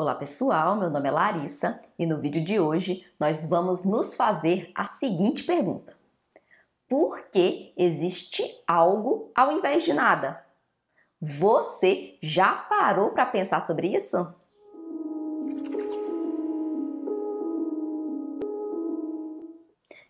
Olá pessoal, meu nome é Larissa e no vídeo de hoje nós vamos nos fazer a seguinte pergunta: Por que existe algo ao invés de nada? Você já parou para pensar sobre isso?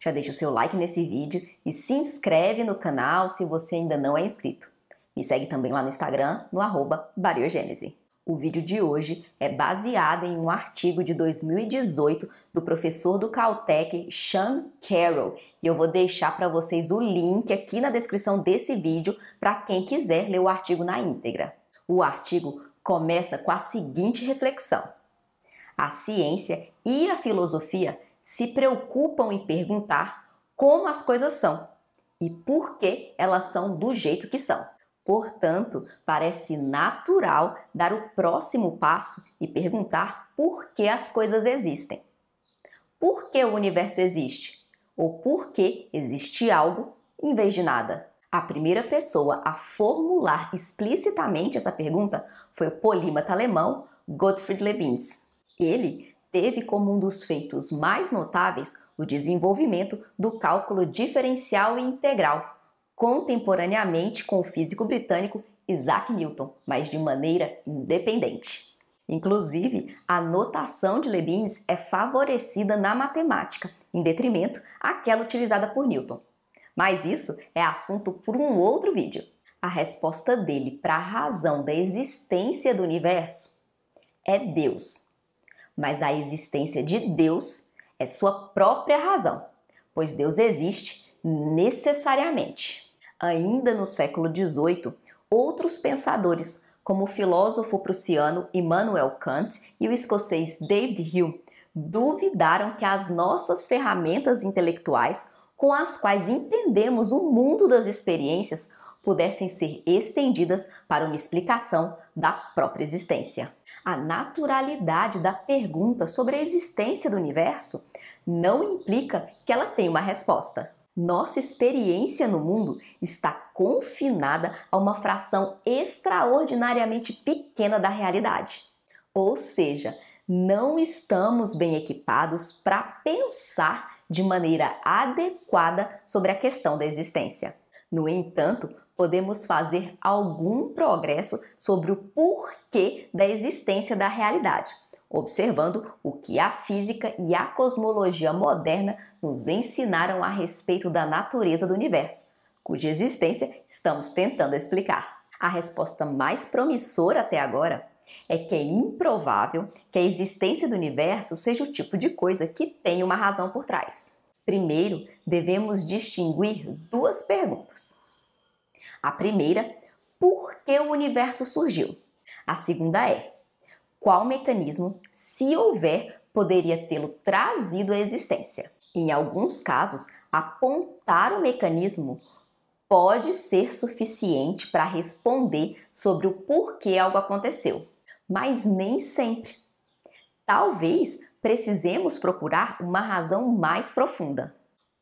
Já deixa o seu like nesse vídeo e se inscreve no canal se você ainda não é inscrito. Me segue também lá no Instagram, no arroba Bariogênese. O vídeo de hoje é baseado em um artigo de 2018 do professor do Caltech Sean Carroll e eu vou deixar para vocês o link aqui na descrição desse vídeo para quem quiser ler o artigo na íntegra. O artigo começa com a seguinte reflexão: A ciência e a filosofia se preocupam em perguntar como as coisas são e por que elas são do jeito que são. Portanto, parece natural dar o próximo passo e perguntar por que as coisas existem. Por que o universo existe? Ou por que existe algo em vez de nada? A primeira pessoa a formular explicitamente essa pergunta foi o polímata alemão Gottfried Leibniz. Ele teve como um dos feitos mais notáveis o desenvolvimento do cálculo diferencial e integral, contemporaneamente com o físico britânico Isaac Newton, mas de maneira independente. Inclusive, a notação de Leibniz é favorecida na matemática, em detrimento àquela utilizada por Newton. Mas isso é assunto por um outro vídeo. A resposta dele para a razão da existência do universo é Deus. Mas a existência de Deus é sua própria razão, pois Deus existe necessariamente ainda no século XVIII, outros pensadores, como o filósofo prussiano Immanuel Kant e o escocês David Hume, duvidaram que as nossas ferramentas intelectuais com as quais entendemos o mundo das experiências pudessem ser estendidas para uma explicação da própria existência. A naturalidade da pergunta sobre a existência do universo não implica que ela tenha uma resposta nossa experiência no mundo está confinada a uma fração extraordinariamente pequena da realidade. Ou seja, não estamos bem equipados para pensar de maneira adequada sobre a questão da existência. No entanto, podemos fazer algum progresso sobre o porquê da existência da realidade observando o que a física e a cosmologia moderna nos ensinaram a respeito da natureza do universo, cuja existência estamos tentando explicar. A resposta mais promissora até agora é que é improvável que a existência do universo seja o tipo de coisa que tem uma razão por trás. Primeiro, devemos distinguir duas perguntas. A primeira, por que o universo surgiu? A segunda é, qual mecanismo, se houver, poderia tê-lo trazido à existência. Em alguns casos, apontar o mecanismo pode ser suficiente para responder sobre o porquê algo aconteceu, mas nem sempre. Talvez precisemos procurar uma razão mais profunda.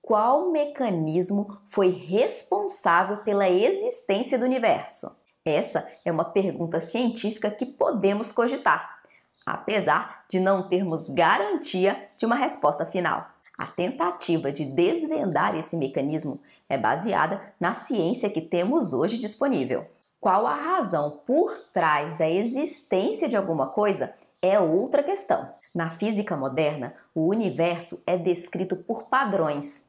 Qual mecanismo foi responsável pela existência do universo? Essa é uma pergunta científica que podemos cogitar, apesar de não termos garantia de uma resposta final. A tentativa de desvendar esse mecanismo é baseada na ciência que temos hoje disponível. Qual a razão por trás da existência de alguma coisa é outra questão. Na física moderna, o universo é descrito por padrões,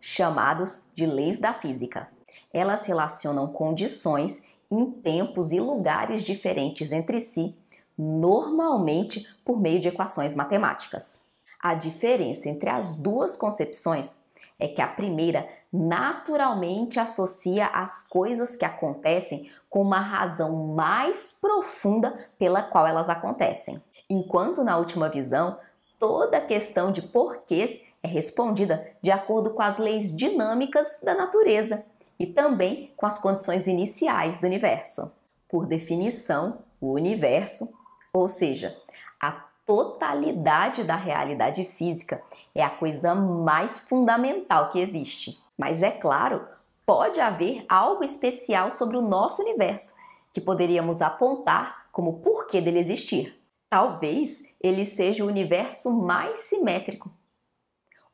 chamados de leis da física. Elas relacionam condições em tempos e lugares diferentes entre si, normalmente por meio de equações matemáticas. A diferença entre as duas concepções é que a primeira naturalmente associa as coisas que acontecem com uma razão mais profunda pela qual elas acontecem, enquanto na última visão, toda a questão de porquês é respondida de acordo com as leis dinâmicas da natureza e também com as condições iniciais do universo. Por definição, o universo, ou seja, a totalidade da realidade física, é a coisa mais fundamental que existe. Mas é claro, pode haver algo especial sobre o nosso universo que poderíamos apontar como porquê dele existir. Talvez ele seja o universo mais simétrico,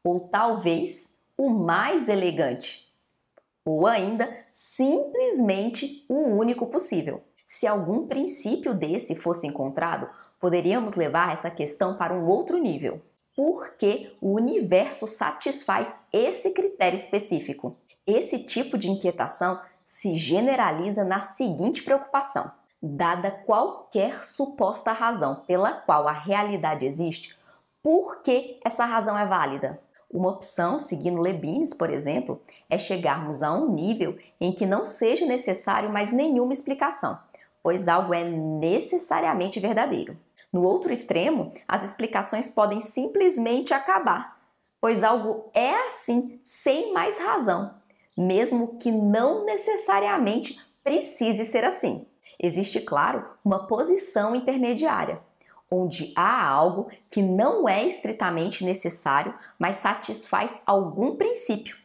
ou talvez o mais elegante, ou ainda simplesmente o único possível. Se algum princípio desse fosse encontrado, poderíamos levar essa questão para um outro nível. Por que o universo satisfaz esse critério específico? Esse tipo de inquietação se generaliza na seguinte preocupação: dada qualquer suposta razão pela qual a realidade existe, por que essa razão é válida? Uma opção, seguindo Leibniz, por exemplo, é chegarmos a um nível em que não seja necessário mais nenhuma explicação, pois algo é necessariamente verdadeiro. No outro extremo, as explicações podem simplesmente acabar, pois algo é assim sem mais razão, mesmo que não necessariamente precise ser assim. Existe, claro, uma posição intermediária, onde há algo que não é estritamente necessário, mas satisfaz algum princípio,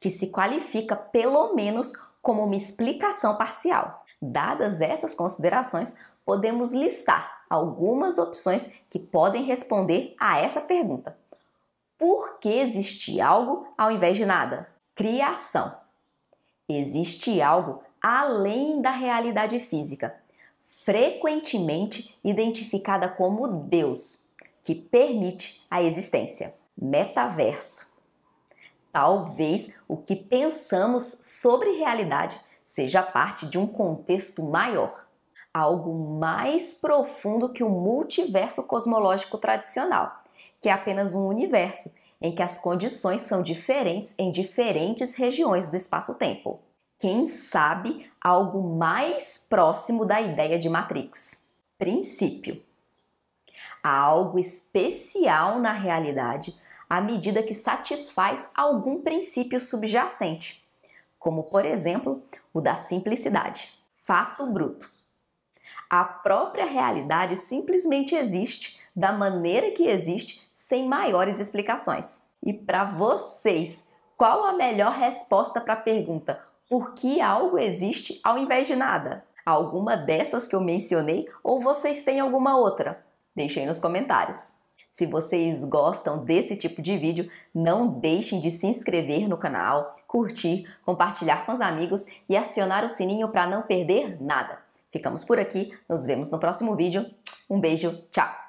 que se qualifica pelo menos como uma explicação parcial. Dadas essas considerações, podemos listar algumas opções que podem responder a essa pergunta. Por que existe algo ao invés de nada? Criação. Existe algo além da realidade física, frequentemente identificada como Deus, que permite a existência. Metaverso. Talvez o que pensamos sobre realidade seja parte de um contexto maior, algo mais profundo que o multiverso cosmológico tradicional, que é apenas um universo em que as condições são diferentes em diferentes regiões do espaço-tempo quem sabe, algo mais próximo da ideia de Matrix. Princípio. Há algo especial na realidade à medida que satisfaz algum princípio subjacente, como, por exemplo, o da simplicidade. Fato bruto. A própria realidade simplesmente existe da maneira que existe, sem maiores explicações. E para vocês, qual a melhor resposta para a pergunta por que algo existe ao invés de nada. Alguma dessas que eu mencionei ou vocês têm alguma outra? Deixem nos comentários. Se vocês gostam desse tipo de vídeo, não deixem de se inscrever no canal, curtir, compartilhar com os amigos e acionar o sininho para não perder nada. Ficamos por aqui, nos vemos no próximo vídeo. Um beijo, tchau!